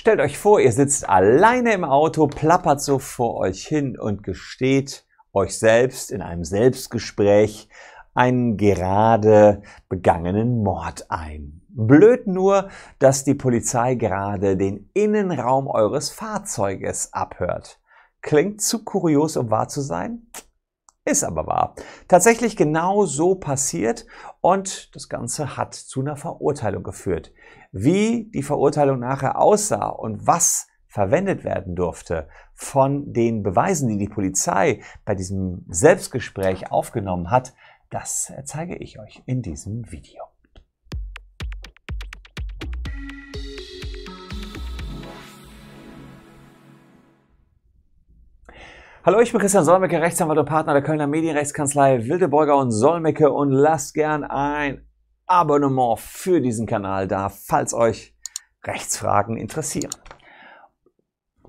Stellt euch vor, ihr sitzt alleine im Auto, plappert so vor euch hin und gesteht euch selbst in einem Selbstgespräch einen gerade begangenen Mord ein. Blöd nur, dass die Polizei gerade den Innenraum eures Fahrzeuges abhört. Klingt zu kurios, um wahr zu sein? Ist aber wahr. Tatsächlich genau so passiert und das Ganze hat zu einer Verurteilung geführt. Wie die Verurteilung nachher aussah und was verwendet werden durfte von den Beweisen, die die Polizei bei diesem Selbstgespräch aufgenommen hat, das zeige ich euch in diesem Video. Hallo, ich bin Christian Solmecke, Rechtsanwalt und Partner der Kölner Medienrechtskanzlei Wildeborger und Solmecke und lasst gern ein Abonnement für diesen Kanal da, falls euch Rechtsfragen interessieren.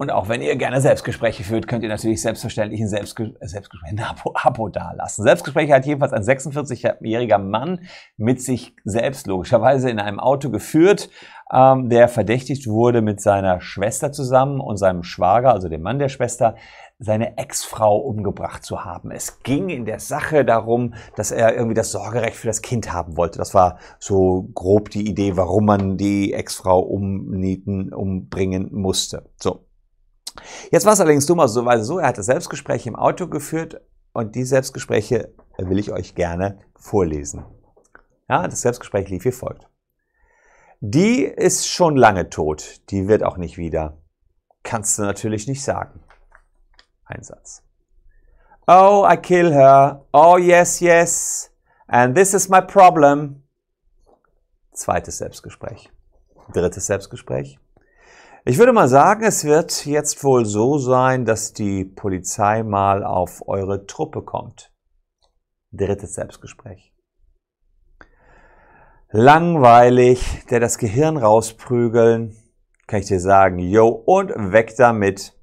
Und auch wenn ihr gerne Selbstgespräche führt, könnt ihr natürlich selbstverständlich ein Selbstge äh, Selbstgespräch, ein Abo, Abo dalassen. Selbstgespräche hat jedenfalls ein 46-jähriger Mann mit sich selbst logischerweise in einem Auto geführt, ähm, der verdächtigt wurde, mit seiner Schwester zusammen und seinem Schwager, also dem Mann der Schwester, seine Ex-Frau umgebracht zu haben. Es ging in der Sache darum, dass er irgendwie das Sorgerecht für das Kind haben wollte. Das war so grob die Idee, warum man die Ex-Frau umnieten, umbringen musste. So. Jetzt war es allerdings dummerweise so, er hatte Selbstgespräche im Auto geführt und die Selbstgespräche will ich euch gerne vorlesen. Ja, das Selbstgespräch lief wie folgt. Die ist schon lange tot, die wird auch nicht wieder. Kannst du natürlich nicht sagen. Ein Satz. Oh, I kill her. Oh, yes, yes. And this is my problem. Zweites Selbstgespräch. Drittes Selbstgespräch. Ich würde mal sagen, es wird jetzt wohl so sein, dass die Polizei mal auf eure Truppe kommt. Drittes Selbstgespräch. Langweilig, der das Gehirn rausprügeln, kann ich dir sagen, yo, und weg damit.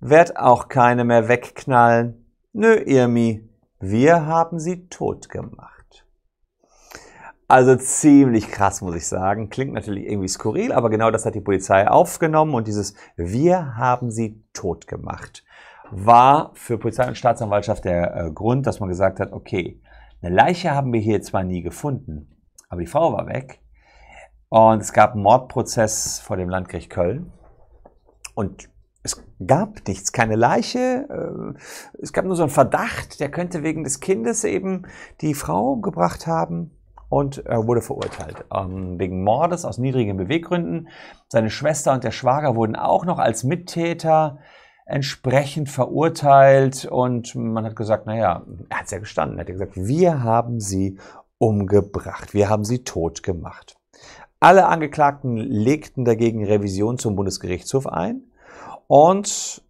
Werd auch keine mehr wegknallen. Nö, Irmi, wir haben sie tot gemacht. Also ziemlich krass, muss ich sagen. Klingt natürlich irgendwie skurril, aber genau das hat die Polizei aufgenommen und dieses Wir haben sie tot gemacht war für Polizei und Staatsanwaltschaft der äh, Grund, dass man gesagt hat, okay, eine Leiche haben wir hier zwar nie gefunden, aber die Frau war weg. Und es gab einen Mordprozess vor dem Landgericht Köln. Und es gab nichts, keine Leiche. Äh, es gab nur so einen Verdacht, der könnte wegen des Kindes eben die Frau gebracht haben und er äh, wurde verurteilt ähm, wegen Mordes aus niedrigen Beweggründen. Seine Schwester und der Schwager wurden auch noch als Mittäter entsprechend verurteilt und man hat gesagt, naja, er hat es ja gestanden, er hat gesagt, wir haben sie umgebracht, wir haben sie tot gemacht. Alle Angeklagten legten dagegen Revision zum Bundesgerichtshof ein und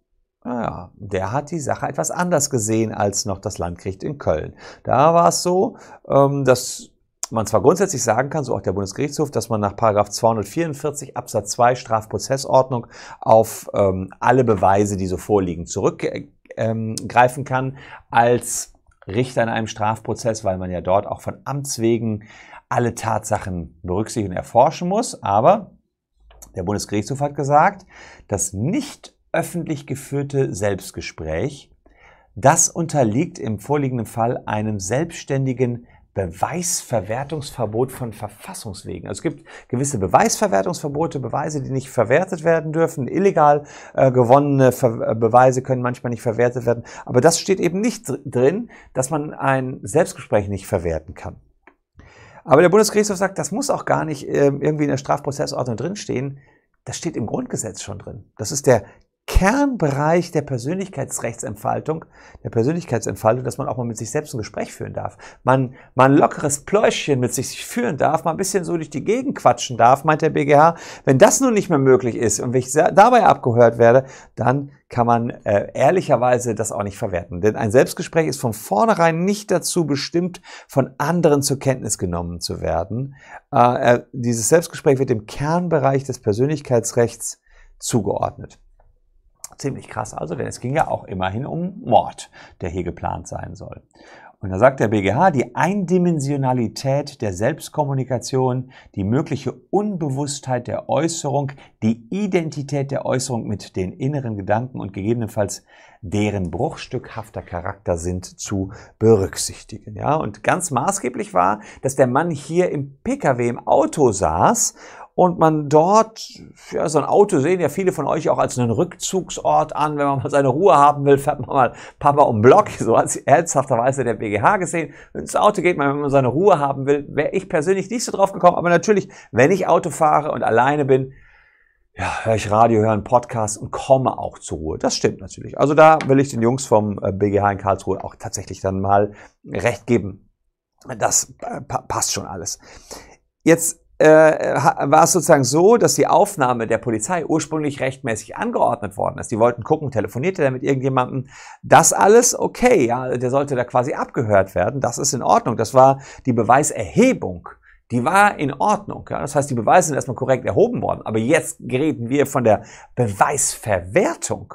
naja, der hat die Sache etwas anders gesehen als noch das Landgericht in Köln. Da war es so, ähm, dass man zwar grundsätzlich sagen kann, so auch der Bundesgerichtshof, dass man nach 244 Absatz 2 Strafprozessordnung auf ähm, alle Beweise, die so vorliegen, zurückgreifen äh, ähm, kann als Richter in einem Strafprozess, weil man ja dort auch von Amts wegen alle Tatsachen berücksichtigen und erforschen muss. Aber der Bundesgerichtshof hat gesagt, das nicht öffentlich geführte Selbstgespräch, das unterliegt im vorliegenden Fall einem selbstständigen Beweisverwertungsverbot von Verfassungswegen. Also es gibt gewisse Beweisverwertungsverbote, Beweise, die nicht verwertet werden dürfen. Illegal äh, gewonnene Ver äh, Beweise können manchmal nicht verwertet werden. Aber das steht eben nicht drin, dass man ein Selbstgespräch nicht verwerten kann. Aber der Bundesgerichtshof sagt, das muss auch gar nicht äh, irgendwie in der Strafprozessordnung drinstehen. Das steht im Grundgesetz schon drin. Das ist der Kernbereich der Persönlichkeitsrechtsentfaltung, der Persönlichkeitsentfaltung, dass man auch mal mit sich selbst ein Gespräch führen darf. Man, man lockeres Pläuschchen mit sich führen darf, mal ein bisschen so durch die Gegend quatschen darf, meint der BGH. Wenn das nun nicht mehr möglich ist und wenn ich dabei abgehört werde, dann kann man äh, ehrlicherweise das auch nicht verwerten. Denn ein Selbstgespräch ist von vornherein nicht dazu bestimmt, von anderen zur Kenntnis genommen zu werden. Äh, äh dieses Selbstgespräch wird dem Kernbereich des Persönlichkeitsrechts zugeordnet ziemlich krass also, denn es ging ja auch immerhin um Mord, der hier geplant sein soll. Und da sagt der BGH, die Eindimensionalität der Selbstkommunikation, die mögliche Unbewusstheit der Äußerung, die Identität der Äußerung mit den inneren Gedanken und gegebenenfalls deren bruchstückhafter Charakter sind zu berücksichtigen. Ja, und ganz maßgeblich war, dass der Mann hier im PKW im Auto saß und man dort, ja, so ein Auto sehen ja viele von euch auch als einen Rückzugsort an. Wenn man mal seine Ruhe haben will, fährt man mal Papa um Block. So hat sie ernsthafterweise der BGH gesehen. Ins Auto geht man, wenn man seine Ruhe haben will, wäre ich persönlich nicht so drauf gekommen. Aber natürlich, wenn ich Auto fahre und alleine bin, ja, höre ich Radio, höre einen Podcast und komme auch zur Ruhe. Das stimmt natürlich. Also da will ich den Jungs vom BGH äh, in Karlsruhe auch tatsächlich dann mal recht geben. Das passt schon alles. Jetzt äh, war es sozusagen so, dass die Aufnahme der Polizei ursprünglich rechtmäßig angeordnet worden ist. Die wollten gucken, telefonierte er mit irgendjemandem. Das alles okay, ja, der sollte da quasi abgehört werden. Das ist in Ordnung. Das war die Beweiserhebung die war in Ordnung. Ja? Das heißt, die Beweise sind erstmal korrekt erhoben worden. Aber jetzt reden wir von der Beweisverwertung.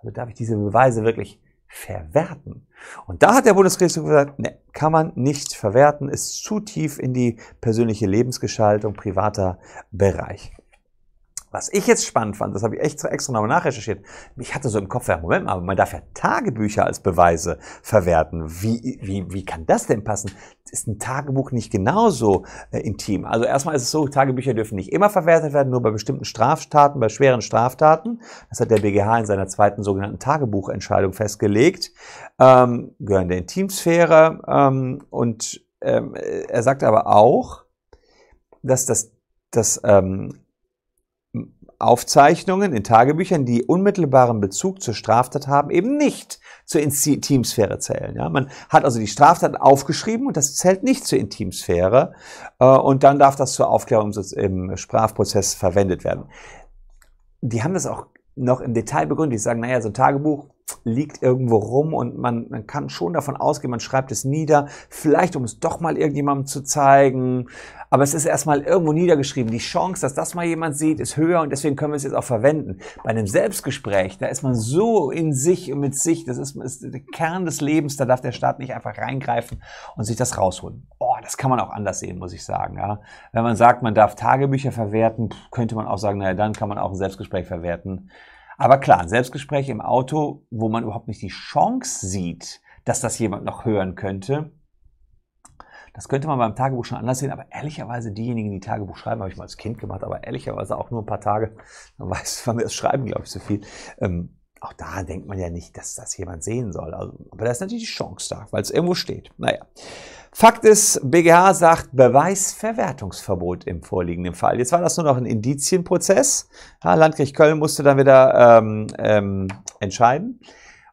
Also darf ich diese Beweise wirklich verwerten. Und da hat der Bundesgerichtshof gesagt, ne, kann man nicht verwerten, ist zu tief in die persönliche Lebensgestaltung privater Bereich. Was ich jetzt spannend fand, das habe ich echt extra nochmal nachrecherchiert. Ich hatte so im Kopf, ja, Moment mal, man darf ja Tagebücher als Beweise verwerten. Wie, wie, wie kann das denn passen? Ist ein Tagebuch nicht genauso äh, intim? Also erstmal ist es so, Tagebücher dürfen nicht immer verwertet werden, nur bei bestimmten Straftaten, bei schweren Straftaten. Das hat der BGH in seiner zweiten sogenannten Tagebuchentscheidung festgelegt. Ähm, gehören der Intimsphäre. Ähm, und ähm, er sagt aber auch, dass das, das ähm, Aufzeichnungen in Tagebüchern, die unmittelbaren Bezug zur Straftat haben, eben nicht zur Intimsphäre zählen. Ja? Man hat also die Straftat aufgeschrieben und das zählt nicht zur Intimsphäre. Äh, und dann darf das zur Aufklärung im Strafprozess verwendet werden. Die haben das auch noch im Detail begründet. Die sagen, naja, so ein Tagebuch liegt irgendwo rum und man, man kann schon davon ausgehen, man schreibt es nieder, vielleicht um es doch mal irgendjemandem zu zeigen, aber es ist erstmal irgendwo niedergeschrieben. Die Chance, dass das mal jemand sieht, ist höher und deswegen können wir es jetzt auch verwenden. Bei einem Selbstgespräch, da ist man so in sich und mit sich, das ist, ist der Kern des Lebens, da darf der Staat nicht einfach reingreifen und sich das rausholen. Oh, das kann man auch anders sehen, muss ich sagen. Ja? Wenn man sagt, man darf Tagebücher verwerten, könnte man auch sagen, naja, dann kann man auch ein Selbstgespräch verwerten. Aber klar, ein Selbstgespräch im Auto, wo man überhaupt nicht die Chance sieht, dass das jemand noch hören könnte, das könnte man beim Tagebuch schon anders sehen, aber ehrlicherweise diejenigen, die Tagebuch schreiben, habe ich mal als Kind gemacht, aber ehrlicherweise auch nur ein paar Tage, dann weiß man mir das Schreiben, glaube ich, so viel. Ähm, auch da denkt man ja nicht, dass das jemand sehen soll. Also, aber da ist natürlich die Chance da, weil es irgendwo steht. Naja. Fakt ist, BGH sagt Beweisverwertungsverbot im vorliegenden Fall. Jetzt war das nur noch ein Indizienprozess. Ja, Landgericht Köln musste dann wieder ähm, ähm, entscheiden.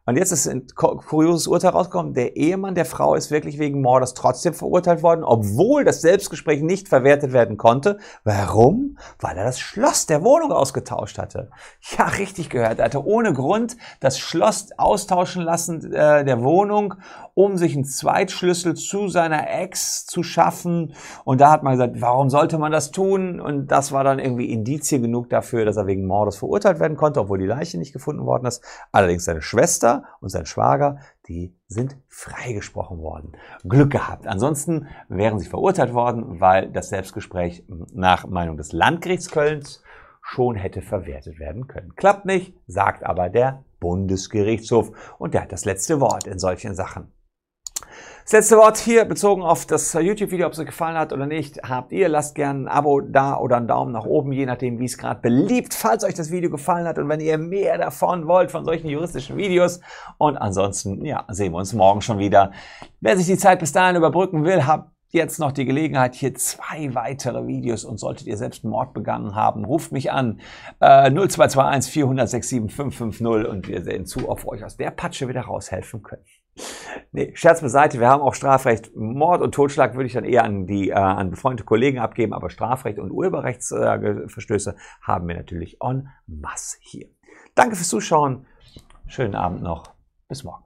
Und jetzt ist ein kurioses Urteil rausgekommen, der Ehemann der Frau ist wirklich wegen Mordes trotzdem verurteilt worden, obwohl das Selbstgespräch nicht verwertet werden konnte. Warum? Weil er das Schloss der Wohnung ausgetauscht hatte. Ja, richtig gehört. Er hatte ohne Grund das Schloss austauschen lassen äh, der Wohnung, um sich einen Zweitschlüssel zu seiner Ex zu schaffen. Und da hat man gesagt, warum sollte man das tun? Und das war dann irgendwie Indizie genug dafür, dass er wegen Mordes verurteilt werden konnte, obwohl die Leiche nicht gefunden worden ist. Allerdings seine Schwester Bruder und sein Schwager, die sind freigesprochen worden. Glück gehabt. Ansonsten wären sie verurteilt worden, weil das Selbstgespräch nach Meinung des Landgerichts Kölns schon hätte verwertet werden können. Klappt nicht, sagt aber der Bundesgerichtshof und der hat das letzte Wort in solchen Sachen. Das letzte Wort hier bezogen auf das YouTube-Video, ob es euch gefallen hat oder nicht, habt ihr. Lasst gerne ein Abo da oder einen Daumen nach oben, je nachdem, wie es gerade beliebt. Falls euch das Video gefallen hat und wenn ihr mehr davon wollt, von solchen juristischen Videos. Und ansonsten, ja, sehen wir uns morgen schon wieder. Wer sich die Zeit bis dahin überbrücken will, habt jetzt noch die Gelegenheit, hier zwei weitere Videos und solltet ihr selbst Mord begangen haben, ruft mich an äh, 0221 400 67 550 und wir sehen zu, ob wir euch aus der Patsche wieder raushelfen können. Nee, Scherz beiseite, wir haben auch Strafrecht. Mord und Totschlag würde ich dann eher an die äh, an befreundete Kollegen abgeben, aber Strafrecht und Urheberrechtsverstöße äh, haben wir natürlich en masse hier. Danke fürs Zuschauen. Schönen Abend noch. Bis morgen.